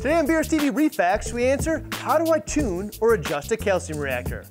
Today on Beers TV Refacts, we answer how do I tune or adjust a calcium reactor?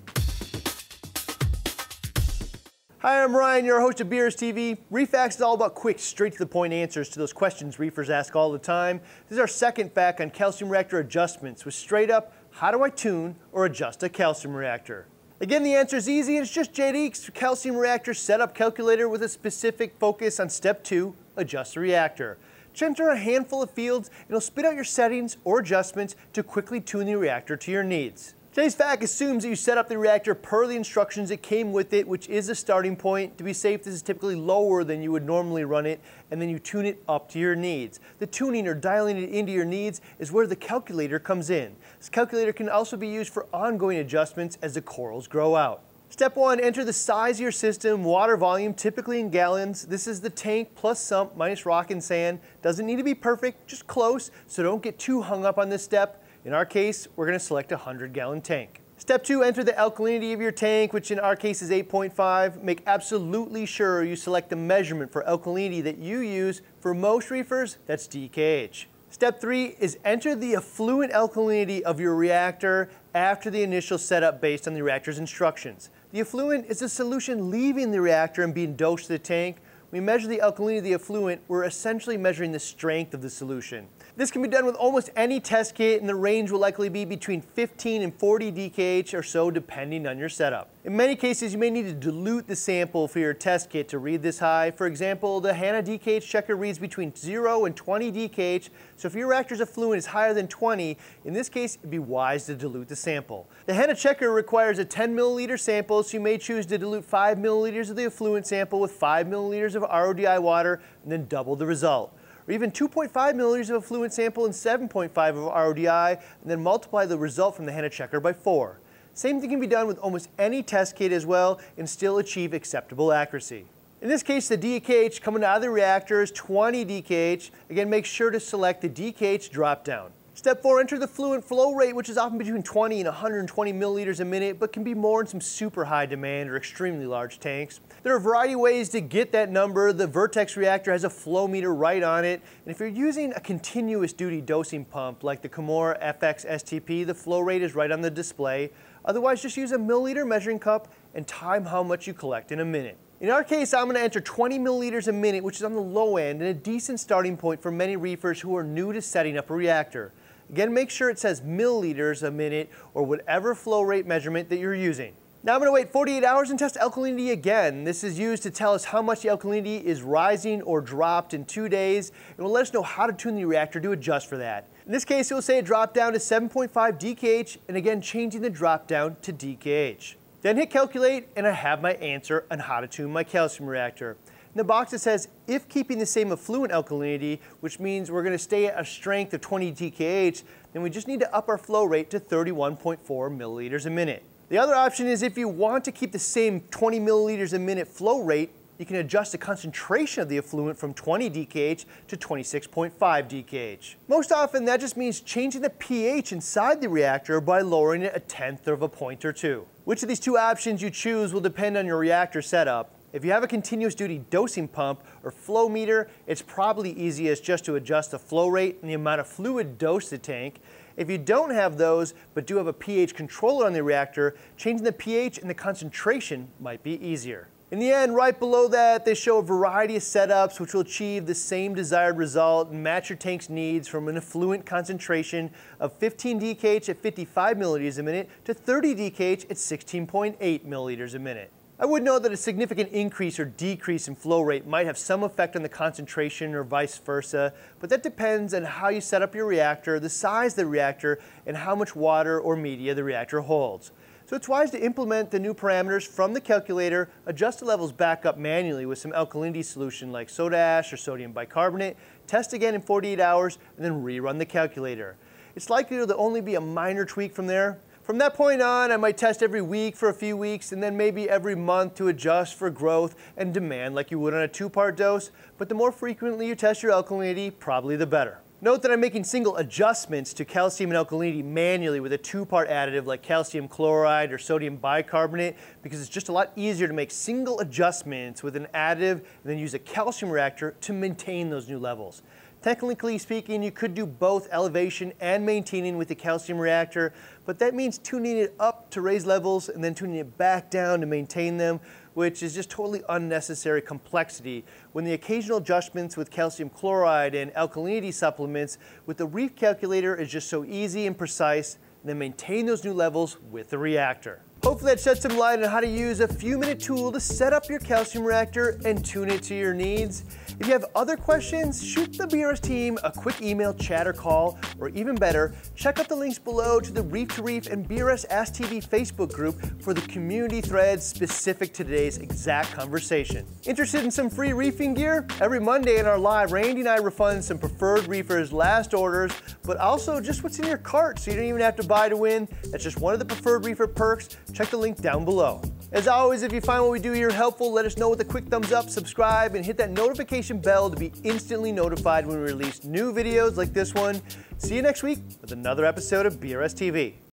Hi, I'm Ryan, your host of Beers TV. Refacts is all about quick, straight to the point answers to those questions reefers ask all the time. This is our second fact on calcium reactor adjustments with straight up, how do I tune or adjust a calcium reactor? Again, the answer is easy, it's just JDEEK's calcium reactor setup calculator with a specific focus on step two, adjust the reactor enter a handful of fields and it'll spit out your settings or adjustments to quickly tune the reactor to your needs. Today's fact assumes that you set up the reactor per the instructions that came with it, which is a starting point. To be safe, this is typically lower than you would normally run it, and then you tune it up to your needs. The tuning or dialing it into your needs is where the calculator comes in. This calculator can also be used for ongoing adjustments as the corals grow out. Step one, enter the size of your system, water volume, typically in gallons. This is the tank plus sump minus rock and sand. Doesn't need to be perfect, just close, so don't get too hung up on this step. In our case, we're gonna select a 100 gallon tank. Step two, enter the alkalinity of your tank, which in our case is 8.5. Make absolutely sure you select the measurement for alkalinity that you use. For most reefers, that's DKH. Step three is enter the effluent alkalinity of your reactor after the initial setup based on the reactor's instructions. The effluent is a solution leaving the reactor and being dosed to the tank. We measure the alkalinity of the effluent, we're essentially measuring the strength of the solution. This can be done with almost any test kit and the range will likely be between 15 and 40 DKH or so depending on your setup. In many cases, you may need to dilute the sample for your test kit to read this high. For example, the HANA DKH checker reads between 0 and 20 DKH, so if your reactor's effluent is higher than 20, in this case, it'd be wise to dilute the sample. The HANA checker requires a 10 milliliter sample, so you may choose to dilute 5 milliliters of the effluent sample with 5 milliliters of RODI water and then double the result or even 2.5 milliliters of a fluid sample and 7.5 of RODI, and then multiply the result from the Hanna checker by 4. Same thing can be done with almost any test kit as well and still achieve acceptable accuracy. In this case, the DKH coming out of the reactor is 20 DKH. Again, make sure to select the DKH dropdown. Step four, enter the fluent flow rate, which is often between 20 and 120 milliliters a minute, but can be more in some super high demand or extremely large tanks. There are a variety of ways to get that number. The Vertex reactor has a flow meter right on it. And if you're using a continuous duty dosing pump like the Comora FX STP, the flow rate is right on the display. Otherwise, just use a milliliter measuring cup and time how much you collect in a minute. In our case, I'm gonna enter 20 milliliters a minute, which is on the low end and a decent starting point for many reefers who are new to setting up a reactor. Again, make sure it says milliliters a minute or whatever flow rate measurement that you're using. Now I'm gonna wait 48 hours and test alkalinity again. This is used to tell us how much the alkalinity is rising or dropped in two days. It will let us know how to tune the reactor to adjust for that. In this case, it will say it dropped down to 7.5 DKH and again, changing the drop down to DKH. Then hit calculate and I have my answer on how to tune my calcium reactor. In the box it says, if keeping the same effluent alkalinity, which means we're gonna stay at a strength of 20 dkH, then we just need to up our flow rate to 31.4 milliliters a minute. The other option is if you want to keep the same 20 milliliters a minute flow rate, you can adjust the concentration of the effluent from 20 dkH to 26.5 dkH. Most often that just means changing the pH inside the reactor by lowering it a tenth of a point or two. Which of these two options you choose will depend on your reactor setup. If you have a continuous duty dosing pump or flow meter, it's probably easiest just to adjust the flow rate and the amount of fluid dosed to tank. If you don't have those, but do have a pH controller on the reactor, changing the pH and the concentration might be easier. In the end, right below that, they show a variety of setups which will achieve the same desired result and match your tank's needs from an effluent concentration of 15 dkH at 55 milliliters a minute to 30 dkH at 16.8 milliliters a minute. I would note that a significant increase or decrease in flow rate might have some effect on the concentration or vice versa, but that depends on how you set up your reactor, the size of the reactor, and how much water or media the reactor holds. So it's wise to implement the new parameters from the calculator, adjust the levels back up manually with some alkalinity solution like soda ash or sodium bicarbonate, test again in 48 hours, and then rerun the calculator. It's likely to only be a minor tweak from there, from that point on, I might test every week for a few weeks and then maybe every month to adjust for growth and demand like you would on a two-part dose, but the more frequently you test your alkalinity, probably the better. Note that I'm making single adjustments to calcium and alkalinity manually with a two-part additive like calcium chloride or sodium bicarbonate because it's just a lot easier to make single adjustments with an additive and then use a calcium reactor to maintain those new levels. Technically speaking, you could do both elevation and maintaining with the calcium reactor, but that means tuning it up to raise levels and then tuning it back down to maintain them, which is just totally unnecessary complexity. When the occasional adjustments with calcium chloride and alkalinity supplements with the reef calculator is just so easy and precise, and then maintain those new levels with the reactor. Hopefully that sheds some light on how to use a few minute tool to set up your calcium reactor and tune it to your needs. If you have other questions, shoot the BRS team a quick email, chat or call, or even better, check out the links below to the Reef to Reef and BRS Ask TV Facebook group for the community threads specific to today's exact conversation. Interested in some free reefing gear? Every Monday in our live, Randy and I refund some preferred reefers last orders, but also just what's in your cart so you don't even have to buy to win. That's just one of the preferred reefer perks check the link down below. As always, if you find what we do here helpful, let us know with a quick thumbs up, subscribe, and hit that notification bell to be instantly notified when we release new videos like this one. See you next week with another episode of BRS TV.